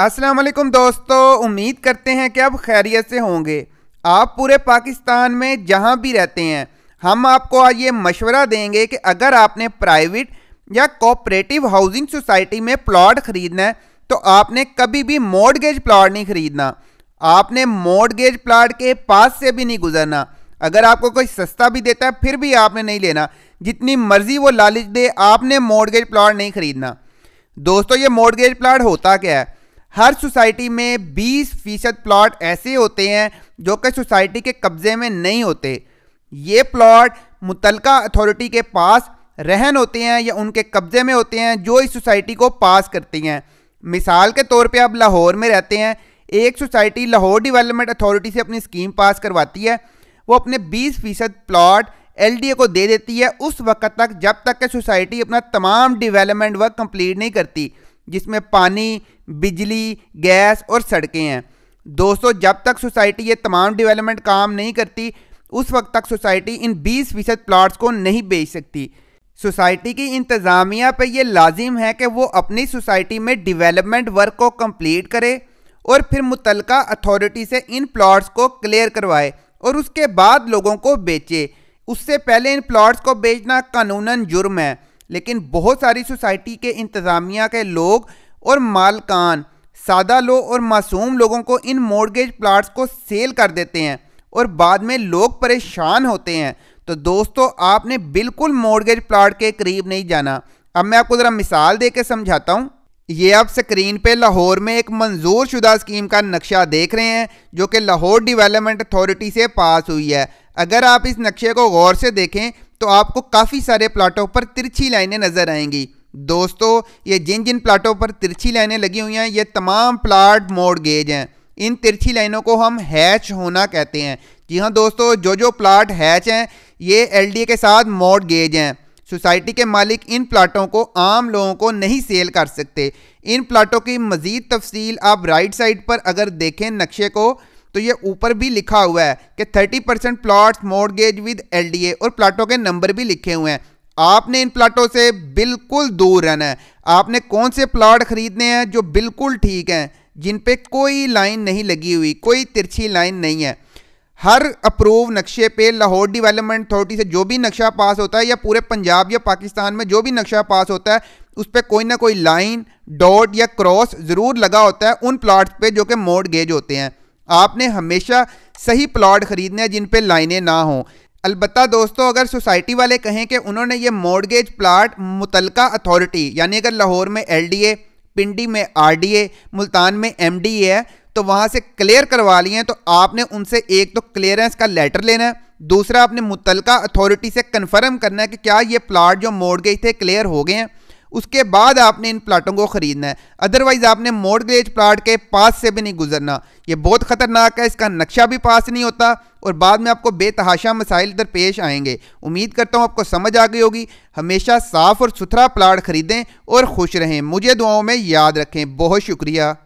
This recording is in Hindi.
अस्सलाम वालेकुम दोस्तों उम्मीद करते हैं कि आप खैरियत से होंगे आप पूरे पाकिस्तान में जहां भी रहते हैं हम आपको आज ये मशवरा देंगे कि अगर आपने प्राइवेट या कोऑपरेटिव हाउसिंग सोसाइटी में प्लॉट ख़रीदना है तो आपने कभी भी मोडगेज प्लाट नहीं ख़रीदना आपने मोडगेज प्लाट के पास से भी नहीं गुजरना अगर आपको कोई सस्ता भी देता है फिर भी आपने नहीं लेना जितनी मर्जी वो लालच दे आपने मोडगेज प्लाट नहीं ख़रीदना दोस्तों ये मोडगेज प्लाट होता क्या है हर सोसाइटी में 20 फीसद प्लॉट ऐसे होते हैं जो कि सोसाइटी के कब्ज़े में नहीं होते ये प्लॉट मुतलका अथॉरिटी के पास रहन होते हैं या उनके कब्ज़े में होते हैं जो इस सोसाइटी को पास करती हैं मिसाल के तौर पे आप लाहौर में रहते हैं एक सोसाइटी लाहौर डेवलपमेंट अथॉरिटी से अपनी स्कीम पास करवाती है वो अपने 20 फीसद प्लाट एल को दे देती है उस वक्त तक जब तक कि सोसाइटी अपना तमाम डिवेलपमेंट वर्क कम्प्लीट नहीं करती जिसमें पानी बिजली गैस और सड़कें हैं दोस्तों जब तक सोसाइटी ये तमाम डेवलपमेंट काम नहीं करती उस वक्त तक सोसाइटी इन 20 फीसद प्लाट्स को नहीं बेच सकती सोसाइटी की इंतज़ामिया पर यह लाजिम है कि वो अपनी सोसाइटी में डिवेलपमेंट वर्क को कंप्लीट करे और फिर मुतल अथॉरिटी से इन प्लाट्स को क्लियर करवाए और उसके बाद लोगों को बेचे उससे पहले इन प्लाट्स को बेचना कानूनन जुर्म है लेकिन बहुत सारी सोसाइटी के इंतज़ामिया के लोग और मालकान सादा लोग और मासूम लोगों को इन मोर्गेज प्लाट्स को सेल कर देते हैं और बाद में लोग परेशान होते हैं तो दोस्तों आपने बिल्कुल मोर्गेज प्लाट के करीब नहीं जाना अब मैं आपको ज़रा मिसाल दे के समझाता हूँ ये आप स्क्रीन पे लाहौर में एक मंजूर शुदा स्कीम का नक्शा देख रहे हैं जो कि लाहौर डेवलपमेंट अथॉरिटी से पास हुई है अगर आप इस नक्शे को गौर से देखें तो आपको काफ़ी सारे प्लाटों पर तिरछी लाइनें नज़र आएंगी दोस्तों ये जिन जिन प्लाटों पर तिरछी लाइनें लगी हुई हैं ये तमाम प्लाट मोड गेज हैं इन तिरछी लाइनों को हम हैच होना कहते हैं जी हाँ दोस्तों जो जो प्लाट हैच हैं ये एल के साथ मोड गेज हैं सोसाइटी के मालिक इन प्लाटों को आम लोगों को नहीं सेल कर सकते इन प्लाटों की मज़ीद तफसील आप राइट साइड पर अगर देखें नक्शे को तो ये ऊपर भी लिखा हुआ है कि 30 percent plots mortgage with LDA और प्लाटों के नंबर भी लिखे हुए हैं आपने इन प्लाटों से बिल्कुल दूर रहना है आपने कौन से प्लाट खरीदने हैं जो बिल्कुल ठीक हैं जिन पे कोई लाइन नहीं लगी हुई कोई तिरछी लाइन नहीं है हर अप्रूव नक्शे पे लाहौर डेवलपमेंट अथॉरिटी से जो भी नक्शा पास होता है या पूरे पंजाब या पाकिस्तान में जो भी नक्शा पास होता है उस पर कोई ना कोई लाइन डॉट या क्रॉस ज़रूर लगा होता है उन प्लाट्स पे जो कि मोड गेज होते हैं आपने हमेशा सही प्लॉट खरीदने जिन पे लाइनें ना हों अलबत् दोस्तों अगर सोसाइटी वाले कहें कि उन्होंने ये मोडगेज प्लाट मुतलका अथॉरिटी यानी अगर लाहौर में एल पिंडी में आर मुल्तान में एम है तो वहाँ से क्लियर करवा लिए हैं तो आपने उनसे एक तो क्लियरेंस का लेटर लेना है दूसरा आपने मुतलका अथॉरिटी से कन्फर्म करना है कि क्या ये प्लाट जो मोडगेज थे क्लियर हो गए हैं उसके बाद आपने इन प्लाटों को खरीदना है अदरवाइज़ आपने मोडगेज प्लाट के पास से भी नहीं गुजरना ये बहुत ख़तरनाक है इसका नक्शा भी पास नहीं होता और बाद में आपको बेतहाशा मसाइल दरपेश आएंगे उम्मीद करता हूँ आपको समझ आ गई होगी हमेशा साफ़ और सुथरा प्लाट ख़रीदें और खुश रहें मुझे दुआओं में याद रखें बहुत शुक्रिया